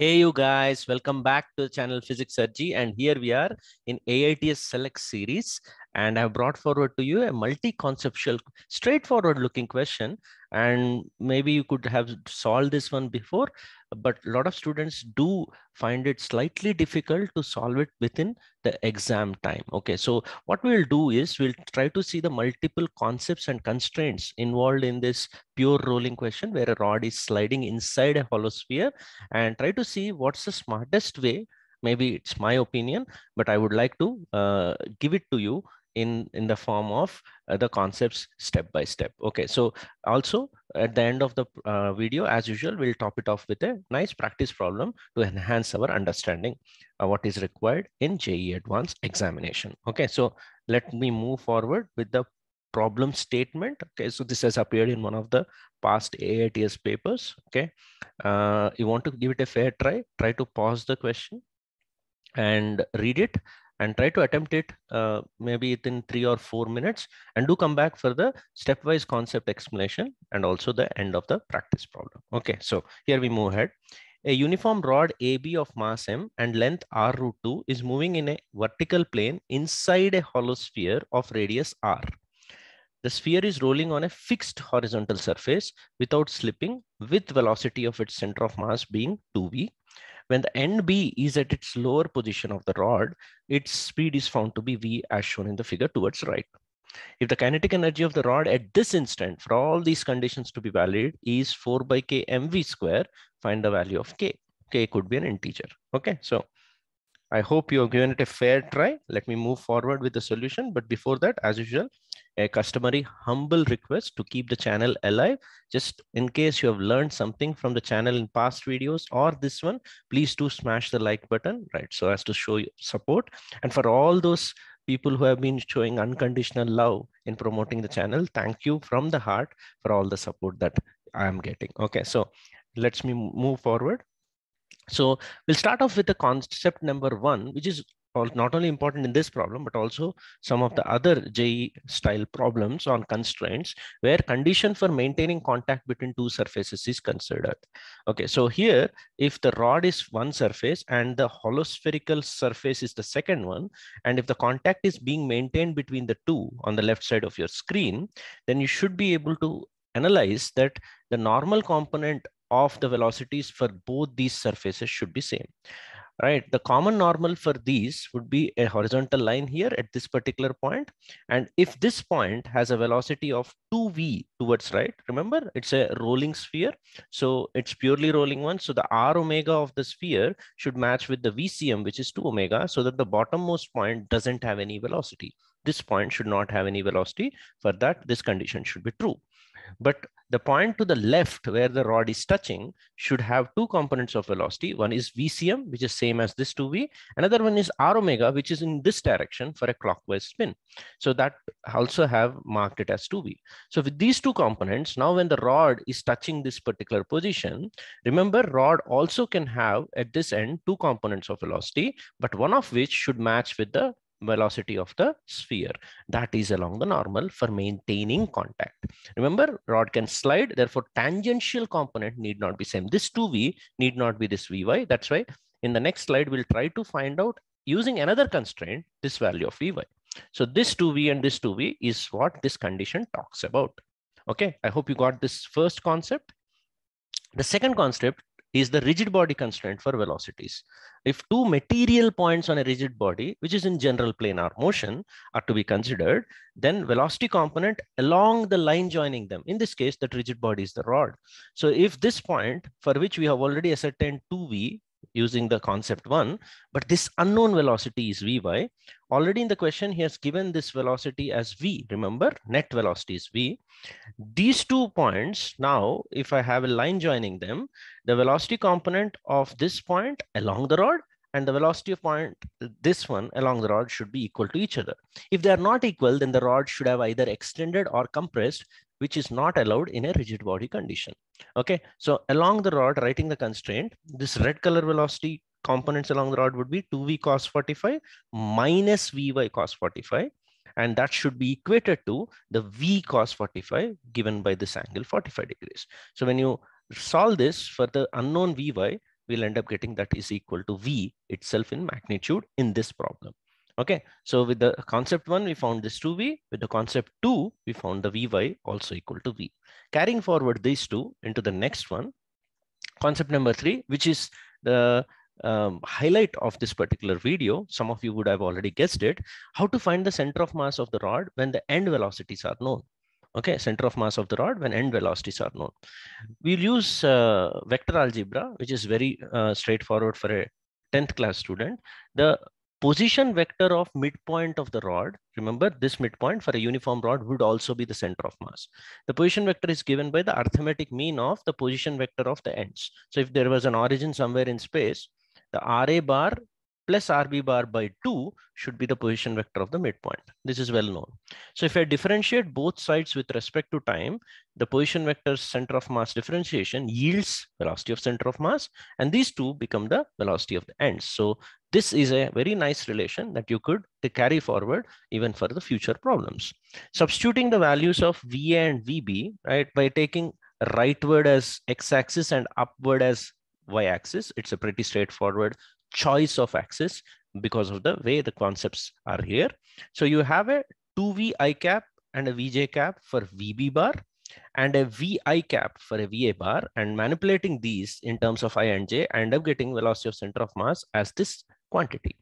Hey you guys, welcome back to the channel Physics Surgery and here we are in AITS Select series and I've brought forward to you a multi-conceptual, straightforward-looking question. And maybe you could have solved this one before, but a lot of students do find it slightly difficult to solve it within the exam time. Okay, so what we'll do is we'll try to see the multiple concepts and constraints involved in this pure rolling question where a rod is sliding inside a hollow sphere and try to see what's the smartest way maybe it's my opinion, but I would like to uh, give it to you in in the form of uh, the concepts step by step okay so also at the end of the uh, video as usual we'll top it off with a nice practice problem to enhance our understanding of what is required in JE advanced examination okay so let me move forward with the problem statement okay so this has appeared in one of the past AITS papers okay uh, you want to give it a fair try try to pause the question and read it and try to attempt it uh, maybe within three or four minutes and do come back for the stepwise concept explanation and also the end of the practice problem. Okay, so here we move ahead. A uniform rod AB of mass M and length R root 2 is moving in a vertical plane inside a hollow sphere of radius R. The sphere is rolling on a fixed horizontal surface without slipping with velocity of its center of mass being 2V. When the end B is at its lower position of the rod, its speed is found to be V as shown in the figure towards right. If the kinetic energy of the rod at this instant for all these conditions to be valid is 4 by k mv square, find the value of k. k could be an integer. Okay, so I hope you have given it a fair try. Let me move forward with the solution. But before that, as usual, a customary humble request to keep the channel alive. Just in case you have learned something from the channel in past videos or this one, please do smash the like button, right? So as to show support. And for all those people who have been showing unconditional love in promoting the channel, thank you from the heart for all the support that I am getting. Okay, so let's me move forward. So we'll start off with the concept number one, which is not only important in this problem, but also some of the other JE style problems on constraints where condition for maintaining contact between two surfaces is considered. Okay, so here, if the rod is one surface and the holospherical surface is the second one, and if the contact is being maintained between the two on the left side of your screen, then you should be able to analyze that the normal component of the velocities for both these surfaces should be same right? The common normal for these would be a horizontal line here at this particular And if this point has a velocity of 2v towards right, remember it's a rolling sphere. So it's purely rolling one. So the r omega of the sphere should match with the VCM, which is 2 omega, so that the bottommost point doesn't have any velocity. This point should not have any velocity. For that, this condition should be true. But the point to the left where the rod is touching should have two components of velocity. One is VCM, which is same as this 2V. Another one is R omega, which is in this direction for a clockwise spin. So that also have marked it as 2V. So with these two components, now when the rod is touching this particular position, remember rod also can have at this end two components of velocity, but one of which should match with the velocity of the sphere. That is along the normal for maintaining contact. Remember, rod can slide, therefore tangential component need not be same. This 2v need not be this vy. That's why in the next slide, we'll try to find out using another constraint, this value of vy. So this 2v and this 2v is what this condition talks about. Okay, I hope you got this first concept. The second concept is the rigid body constraint for velocities. If two material points on a rigid body, which is in general planar motion, are to be considered, then velocity component along the line joining them, in this case, that rigid body is the rod. So if this point for which we have already ascertained 2v using the concept one, but this unknown velocity is Vy. Already in the question, he has given this velocity as V. Remember, net velocity is V. These two points, now, if I have a line joining them, the velocity component of this point along the rod and the velocity of point, this one along the rod should be equal to each other. If they are not equal, then the rod should have either extended or compressed, which is not allowed in a rigid body condition. Okay, so along the rod, writing the constraint, this red color velocity components along the rod would be 2v cos 45 minus vy cos 45. And that should be equated to the v cos 45 given by this angle 45 degrees. So when you solve this for the unknown vy, we'll end up getting that is equal to v itself in magnitude in this problem. Okay, so with the concept one, we found this to be, with the concept two, we found the Vy also equal to V. Carrying forward these two into the next one, concept number three, which is the um, highlight of this particular video, some of you would have already guessed it, how to find the center of mass of the rod when the end velocities are known. Okay, center of mass of the rod when end velocities are known. We'll use uh, vector algebra, which is very uh, straightforward for a 10th class student. The position vector of midpoint of the rod, remember this midpoint for a uniform rod would also be the center of mass. The position vector is given by the arithmetic mean of the position vector of the ends. So if there was an origin somewhere in space, the RA bar plus RB bar by 2 should be the position vector of the midpoint. This is well known. So if I differentiate both sides with respect to time, the position vector's center of mass differentiation yields velocity of center of mass, and these two become the velocity of the ends. So this is a very nice relation that you could carry forward even for the future problems. Substituting the values of VA and VB, right, by taking rightward as x-axis and upward as y-axis. It's a pretty straightforward choice of axis because of the way the concepts are here. So you have a 2V I cap and a VJ cap for VB bar and a VI cap for a VA bar and manipulating these in terms of I and J, I end up getting velocity of center of mass as this quantity.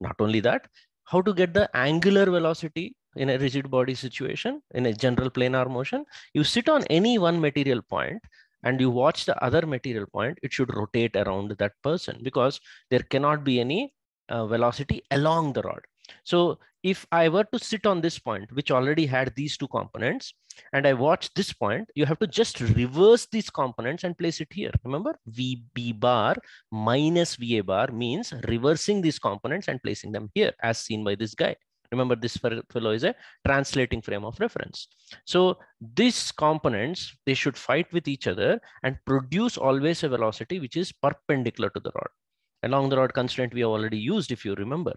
Not only that, how to get the angular velocity in a rigid body situation, in a general planar motion, you sit on any one material point and you watch the other material point, it should rotate around that person because there cannot be any uh, velocity along the rod. So if I were to sit on this point, which already had these two components, and I watch this point, you have to just reverse these components and place it here. Remember, VB bar minus VA bar means reversing these components and placing them here as seen by this guy. Remember this fellow is a translating frame of reference. So these components, they should fight with each other and produce always a velocity which is perpendicular to the rod along the rod constraint we have already used if you remember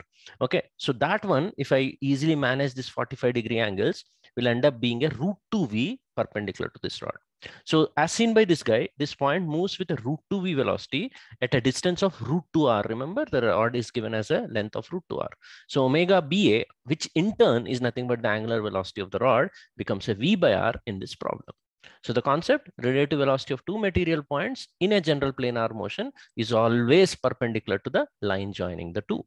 okay so that one if i easily manage this 45 degree angles will end up being a root 2v perpendicular to this rod so as seen by this guy, this point moves with a root 2v velocity at a distance of root 2r. Remember, the rod is given as a length of root 2r. So omega ba, which in turn is nothing but the angular velocity of the rod, becomes a v by r in this problem. So the concept relative velocity of two material points in a general planar motion is always perpendicular to the line joining the two.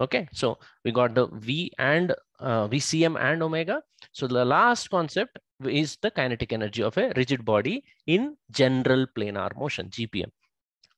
Okay, so we got the V and uh, VCM and omega. So the last concept is the kinetic energy of a rigid body in general planar motion, GPM.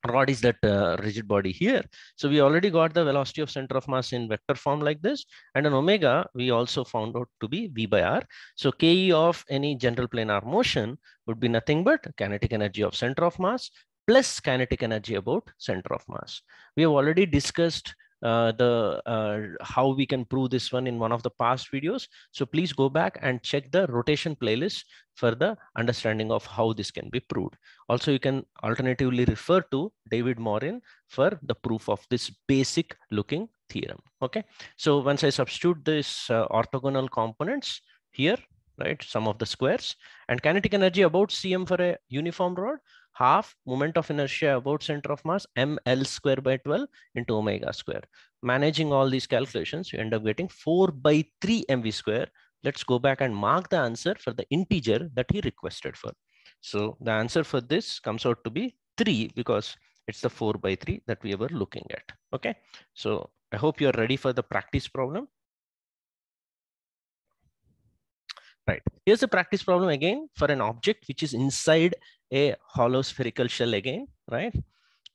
What is that uh, rigid body here? So we already got the velocity of center of mass in vector form like this. And an omega, we also found out to be V by R. So KE of any general planar motion would be nothing but kinetic energy of center of mass plus kinetic energy about center of mass. We have already discussed uh, the uh, how we can prove this one in one of the past videos. So please go back and check the rotation playlist for the understanding of how this can be proved. Also, you can alternatively refer to David Morin for the proof of this basic looking theorem. Okay, so once I substitute this uh, orthogonal components here, right, some of the squares and kinetic energy about CM for a uniform rod half moment of inertia about center of mass ml square by 12 into omega square. Managing all these calculations, you end up getting 4 by 3 mv square. Let's go back and mark the answer for the integer that he requested for. So the answer for this comes out to be 3 because it's the 4 by 3 that we were looking at. Okay, so I hope you're ready for the practice problem. right? Here's a practice problem again for an object which is inside a hollow spherical shell again, right?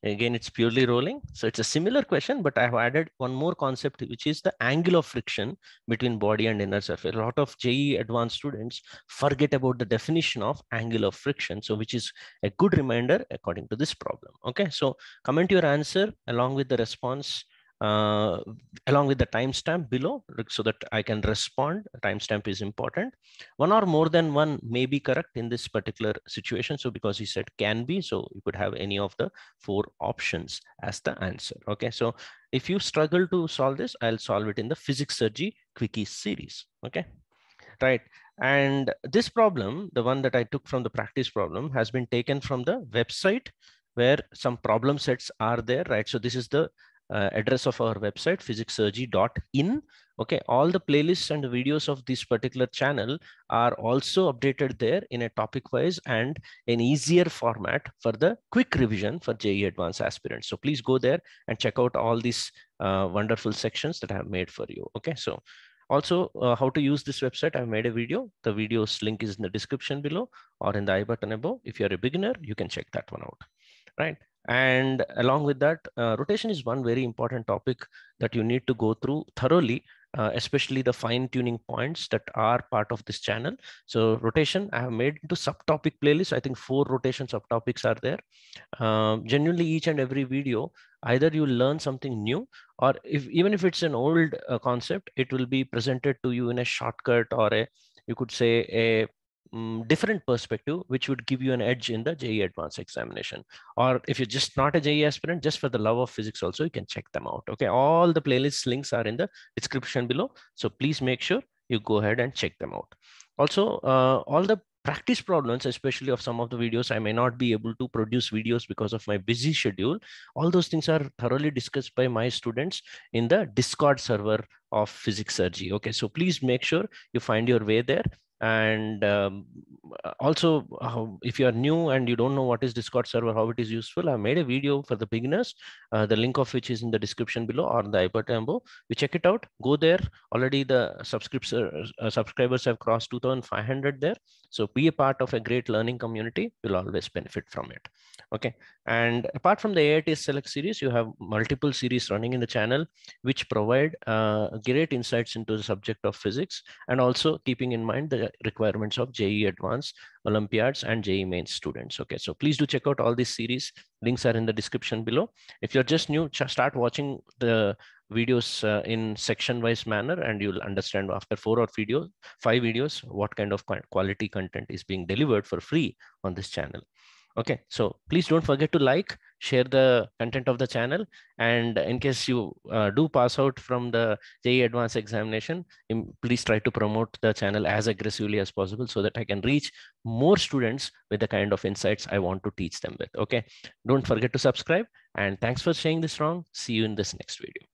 Again, it's purely rolling. So it's a similar question, but I have added one more concept, which is the angle of friction between body and inner surface. A lot of JE advanced students forget about the definition of angle of friction. So which is a good reminder according to this problem. Okay, so comment your answer along with the response uh, along with the timestamp below so that I can respond. Timestamp is important. One or more than one may be correct in this particular situation. So because he said can be, so you could have any of the four options as the answer. Okay, so if you struggle to solve this, I'll solve it in the physics surgery quickie series. Okay, right. And this problem, the one that I took from the practice problem has been taken from the website where some problem sets are there, right? So this is the uh, address of our website physicssurgery.in okay all the playlists and videos of this particular channel are also updated there in a topic wise and an easier format for the quick revision for JE advanced aspirants so please go there and check out all these uh, wonderful sections that I have made for you okay so also uh, how to use this website i've made a video the video's link is in the description below or in the i button above if you're a beginner you can check that one out right and along with that, uh, rotation is one very important topic that you need to go through thoroughly, uh, especially the fine tuning points that are part of this channel. So rotation, I have made into subtopic playlist. I think four rotation subtopics are there. Um, genuinely each and every video, either you learn something new or if even if it's an old uh, concept, it will be presented to you in a shortcut or a, you could say a um, different perspective, which would give you an edge in the JE advanced examination. Or if you're just not a JE aspirant, just for the love of physics also, you can check them out. Okay, all the playlist links are in the description below. So please make sure you go ahead and check them out. Also, uh, all the practice problems, especially of some of the videos, I may not be able to produce videos because of my busy schedule. All those things are thoroughly discussed by my students in the Discord server of Physics Surgery. Okay, so please make sure you find your way there and um, also if you are new and you don't know what is discord server how it is useful i made a video for the beginners uh, the link of which is in the description below or the hypertambo you check it out go there already the subscribers uh, uh, subscribers have crossed 2500 there so be a part of a great learning community you'll always benefit from it okay and apart from the AITS select series you have multiple series running in the channel which provide uh, great insights into the subject of physics and also keeping in mind the requirements of JE Advanced, Olympiads, and JE Main students. Okay, so please do check out all these series. Links are in the description below. If you're just new, start watching the videos uh, in section wise manner and you'll understand after four or video five videos what kind of quality content is being delivered for free on this channel okay so please don't forget to like share the content of the channel. And in case you uh, do pass out from the JE Advanced examination, please try to promote the channel as aggressively as possible so that I can reach more students with the kind of insights I want to teach them with. Okay. Don't forget to subscribe. And thanks for sharing this wrong. See you in this next video.